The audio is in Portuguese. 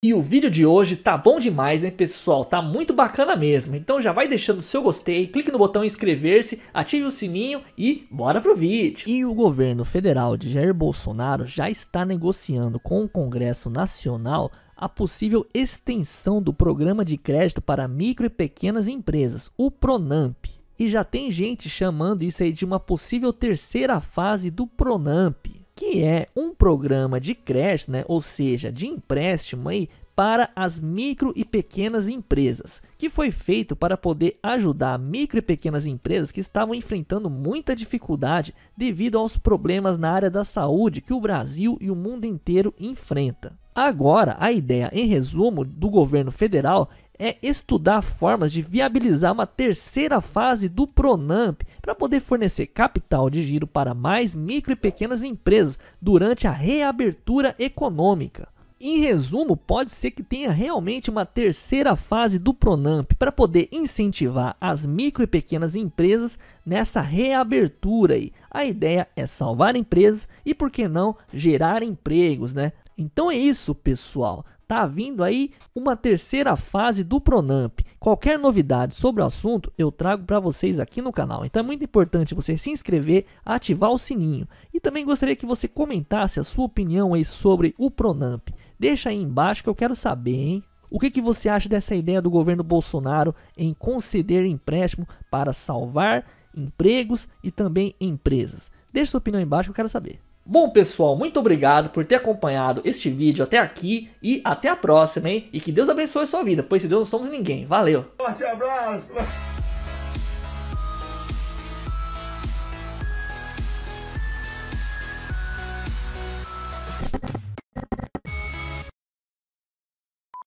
E o vídeo de hoje tá bom demais, hein pessoal? Tá muito bacana mesmo. Então já vai deixando o seu gostei, clique no botão inscrever-se, ative o sininho e bora pro vídeo. E o governo federal de Jair Bolsonaro já está negociando com o Congresso Nacional a possível extensão do programa de crédito para micro e pequenas empresas, o Pronamp. E já tem gente chamando isso aí de uma possível terceira fase do Pronamp que é um programa de crédito, né, ou seja, de empréstimo aí para as micro e pequenas empresas, que foi feito para poder ajudar micro e pequenas empresas que estavam enfrentando muita dificuldade devido aos problemas na área da saúde que o Brasil e o mundo inteiro enfrenta. Agora, a ideia, em resumo, do governo federal é estudar formas de viabilizar uma terceira fase do Pronamp para poder fornecer capital de giro para mais micro e pequenas empresas durante a reabertura econômica. Em resumo, pode ser que tenha realmente uma terceira fase do Pronamp para poder incentivar as micro e pequenas empresas nessa reabertura aí. A ideia é salvar empresas e por que não gerar empregos, né? Então é isso, pessoal. Tá vindo aí uma terceira fase do Pronamp. Qualquer novidade sobre o assunto eu trago para vocês aqui no canal. Então é muito importante você se inscrever, ativar o sininho. E também gostaria que você comentasse a sua opinião aí sobre o Pronamp. Deixa aí embaixo que eu quero saber, hein? O que, que você acha dessa ideia do governo Bolsonaro em conceder empréstimo para salvar empregos e também empresas? Deixa sua opinião aí embaixo que eu quero saber. Bom pessoal, muito obrigado por ter acompanhado este vídeo até aqui e até a próxima, hein? E que Deus abençoe a sua vida, pois se Deus não somos ninguém. Valeu! Forte abraço!